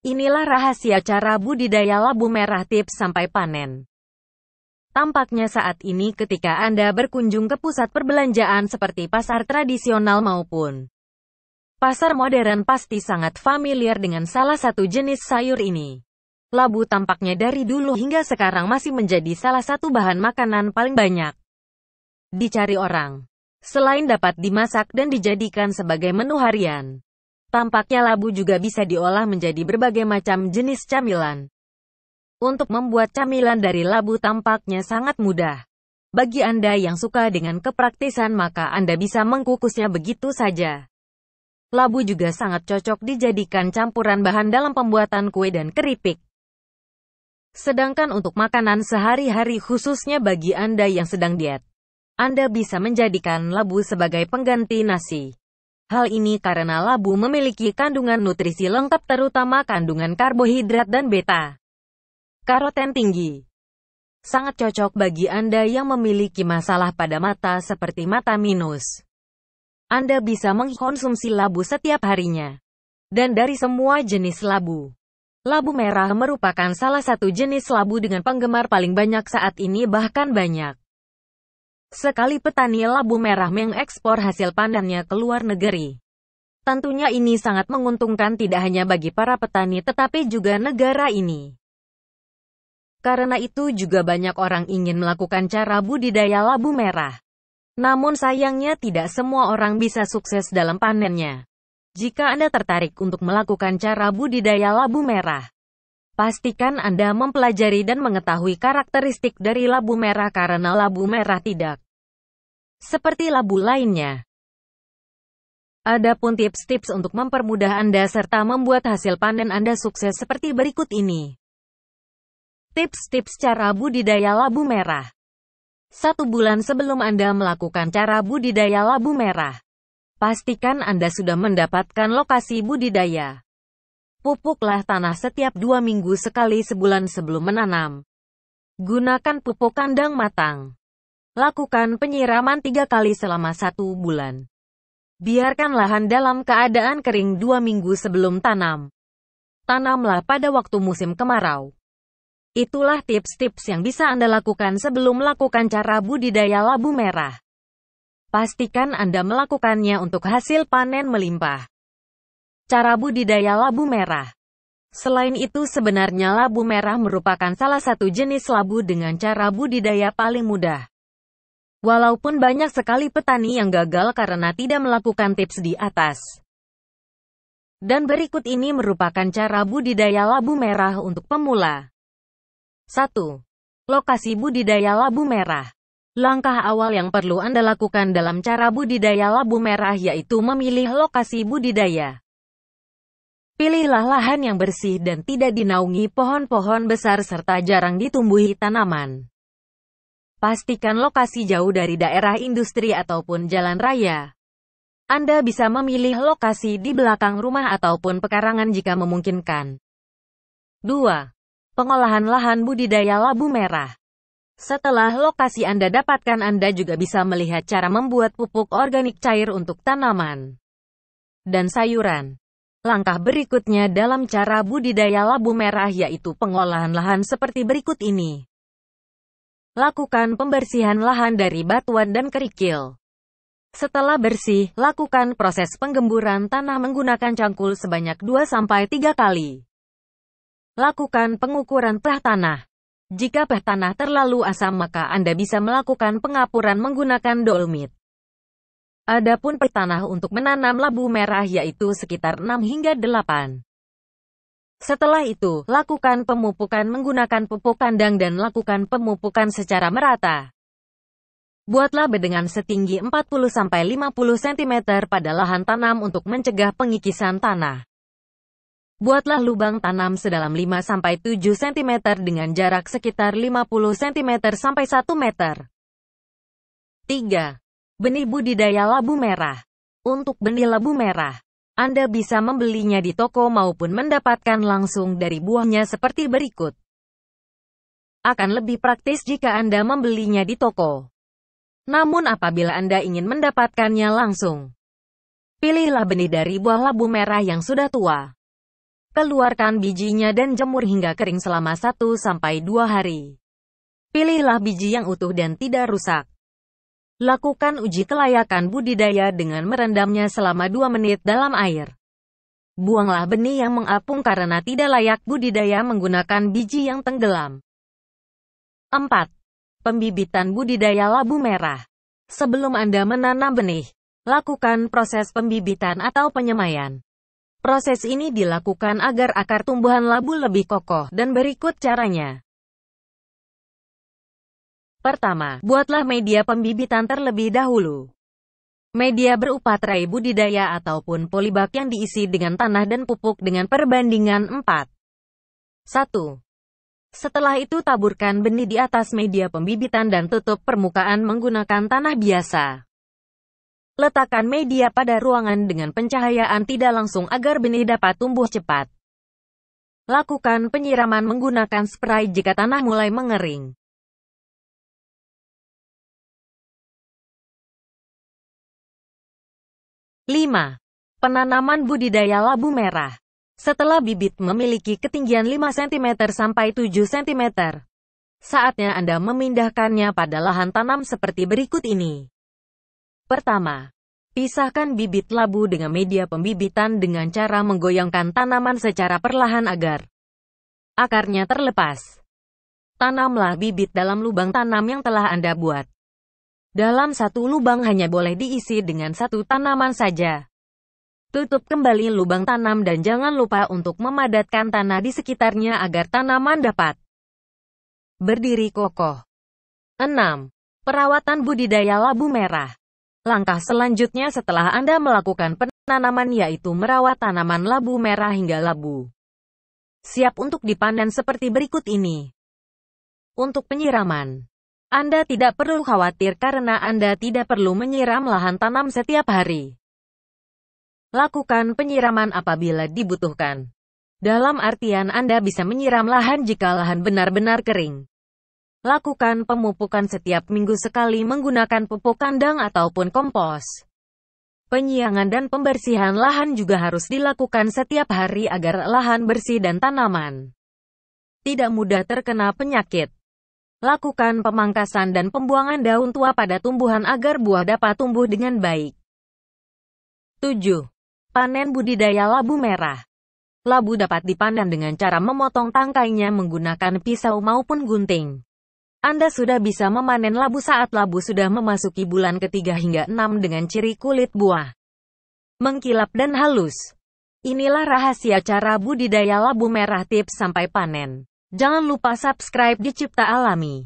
Inilah rahasia cara budidaya labu merah tips sampai panen. Tampaknya saat ini ketika Anda berkunjung ke pusat perbelanjaan seperti pasar tradisional maupun pasar modern pasti sangat familiar dengan salah satu jenis sayur ini. Labu tampaknya dari dulu hingga sekarang masih menjadi salah satu bahan makanan paling banyak dicari orang. Selain dapat dimasak dan dijadikan sebagai menu harian, Tampaknya labu juga bisa diolah menjadi berbagai macam jenis camilan. Untuk membuat camilan dari labu tampaknya sangat mudah. Bagi Anda yang suka dengan kepraktisan maka Anda bisa mengkukusnya begitu saja. Labu juga sangat cocok dijadikan campuran bahan dalam pembuatan kue dan keripik. Sedangkan untuk makanan sehari-hari khususnya bagi Anda yang sedang diet, Anda bisa menjadikan labu sebagai pengganti nasi. Hal ini karena labu memiliki kandungan nutrisi lengkap terutama kandungan karbohidrat dan beta. Karoten tinggi. Sangat cocok bagi Anda yang memiliki masalah pada mata seperti mata minus. Anda bisa mengkonsumsi labu setiap harinya. Dan dari semua jenis labu. Labu merah merupakan salah satu jenis labu dengan penggemar paling banyak saat ini bahkan banyak. Sekali petani labu merah mengekspor hasil panennya ke luar negeri. Tentunya ini sangat menguntungkan tidak hanya bagi para petani tetapi juga negara ini. Karena itu juga banyak orang ingin melakukan cara budidaya labu merah. Namun sayangnya tidak semua orang bisa sukses dalam panennya. Jika Anda tertarik untuk melakukan cara budidaya labu merah, Pastikan Anda mempelajari dan mengetahui karakteristik dari labu merah karena labu merah tidak seperti labu lainnya. Adapun tips-tips untuk mempermudah Anda serta membuat hasil panen Anda sukses seperti berikut ini. Tips-tips cara budidaya labu merah. Satu bulan sebelum Anda melakukan cara budidaya labu merah, pastikan Anda sudah mendapatkan lokasi budidaya. Pupuklah tanah setiap dua minggu sekali sebulan sebelum menanam. Gunakan pupuk kandang matang. Lakukan penyiraman tiga kali selama satu bulan. Biarkan lahan dalam keadaan kering dua minggu sebelum tanam. Tanamlah pada waktu musim kemarau. Itulah tips-tips yang bisa Anda lakukan sebelum melakukan cara budidaya labu merah. Pastikan Anda melakukannya untuk hasil panen melimpah. Cara budidaya labu merah Selain itu sebenarnya labu merah merupakan salah satu jenis labu dengan cara budidaya paling mudah. Walaupun banyak sekali petani yang gagal karena tidak melakukan tips di atas. Dan berikut ini merupakan cara budidaya labu merah untuk pemula. 1. Lokasi budidaya labu merah Langkah awal yang perlu Anda lakukan dalam cara budidaya labu merah yaitu memilih lokasi budidaya. Pilihlah lahan yang bersih dan tidak dinaungi pohon-pohon besar serta jarang ditumbuhi tanaman. Pastikan lokasi jauh dari daerah industri ataupun jalan raya. Anda bisa memilih lokasi di belakang rumah ataupun pekarangan jika memungkinkan. 2. Pengolahan lahan budidaya labu merah. Setelah lokasi Anda dapatkan, Anda juga bisa melihat cara membuat pupuk organik cair untuk tanaman dan sayuran. Langkah berikutnya dalam cara budidaya labu merah yaitu pengolahan lahan seperti berikut ini. Lakukan pembersihan lahan dari batuan dan kerikil. Setelah bersih, lakukan proses penggemburan tanah menggunakan cangkul sebanyak 2-3 kali. Lakukan pengukuran pH tanah. Jika pH tanah terlalu asam maka Anda bisa melakukan pengapuran menggunakan dolomit. Adapun tanah untuk menanam labu merah yaitu sekitar 6 hingga 8. Setelah itu, lakukan pemupukan menggunakan pupuk kandang dan lakukan pemupukan secara merata. Buatlah bedengan setinggi 40-50 cm pada lahan tanam untuk mencegah pengikisan tanah. Buatlah lubang tanam sedalam 5-7 cm dengan jarak sekitar 50 cm sampai 1 meter. 3. Benih budidaya labu merah. Untuk benih labu merah, Anda bisa membelinya di toko maupun mendapatkan langsung dari buahnya seperti berikut. Akan lebih praktis jika Anda membelinya di toko. Namun apabila Anda ingin mendapatkannya langsung, pilihlah benih dari buah labu merah yang sudah tua. Keluarkan bijinya dan jemur hingga kering selama 1-2 hari. Pilihlah biji yang utuh dan tidak rusak. Lakukan uji kelayakan budidaya dengan merendamnya selama 2 menit dalam air. Buanglah benih yang mengapung karena tidak layak budidaya menggunakan biji yang tenggelam. 4. Pembibitan budidaya labu merah. Sebelum Anda menanam benih, lakukan proses pembibitan atau penyemaian. Proses ini dilakukan agar akar tumbuhan labu lebih kokoh dan berikut caranya. Pertama, buatlah media pembibitan terlebih dahulu. Media berupa tray budidaya ataupun polybag yang diisi dengan tanah dan pupuk dengan perbandingan 4. 1. Setelah itu taburkan benih di atas media pembibitan dan tutup permukaan menggunakan tanah biasa. Letakkan media pada ruangan dengan pencahayaan tidak langsung agar benih dapat tumbuh cepat. Lakukan penyiraman menggunakan spray jika tanah mulai mengering. 5. Penanaman budidaya labu merah. Setelah bibit memiliki ketinggian 5 cm sampai 7 cm, saatnya Anda memindahkannya pada lahan tanam seperti berikut ini. Pertama, pisahkan bibit labu dengan media pembibitan dengan cara menggoyangkan tanaman secara perlahan agar akarnya terlepas. Tanamlah bibit dalam lubang tanam yang telah Anda buat. Dalam satu lubang hanya boleh diisi dengan satu tanaman saja. Tutup kembali lubang tanam dan jangan lupa untuk memadatkan tanah di sekitarnya agar tanaman dapat berdiri kokoh. 6. Perawatan budidaya labu merah. Langkah selanjutnya setelah Anda melakukan penanaman yaitu merawat tanaman labu merah hingga labu. Siap untuk dipanen seperti berikut ini. Untuk penyiraman, anda tidak perlu khawatir karena Anda tidak perlu menyiram lahan tanam setiap hari. Lakukan penyiraman apabila dibutuhkan. Dalam artian Anda bisa menyiram lahan jika lahan benar-benar kering. Lakukan pemupukan setiap minggu sekali menggunakan pupuk kandang ataupun kompos. Penyiangan dan pembersihan lahan juga harus dilakukan setiap hari agar lahan bersih dan tanaman tidak mudah terkena penyakit. Lakukan pemangkasan dan pembuangan daun tua pada tumbuhan agar buah dapat tumbuh dengan baik. 7. Panen budidaya labu merah. Labu dapat dipanen dengan cara memotong tangkainya menggunakan pisau maupun gunting. Anda sudah bisa memanen labu saat labu sudah memasuki bulan ketiga hingga enam dengan ciri kulit buah mengkilap dan halus. Inilah rahasia cara budidaya labu merah tips sampai panen. Jangan lupa subscribe di Cipta Alami.